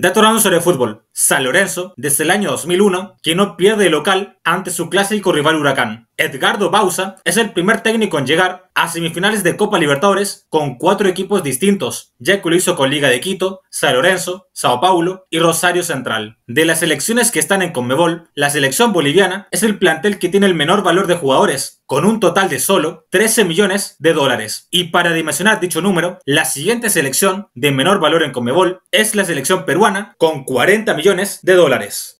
Dato random sobre fútbol. San Lorenzo, desde el año 2001, que no pierde local ante su clásico rival Huracán. Edgardo Bausa es el primer técnico en llegar a semifinales de Copa Libertadores con cuatro equipos distintos, ya que lo hizo con Liga de Quito, San Lorenzo, Sao Paulo y Rosario Central. De las selecciones que están en Conmebol, la selección boliviana es el plantel que tiene el menor valor de jugadores, con un total de solo 13 millones de dólares. Y para dimensionar dicho número, la siguiente selección de menor valor en Conmebol es la selección peruana con 40 millones de dólares.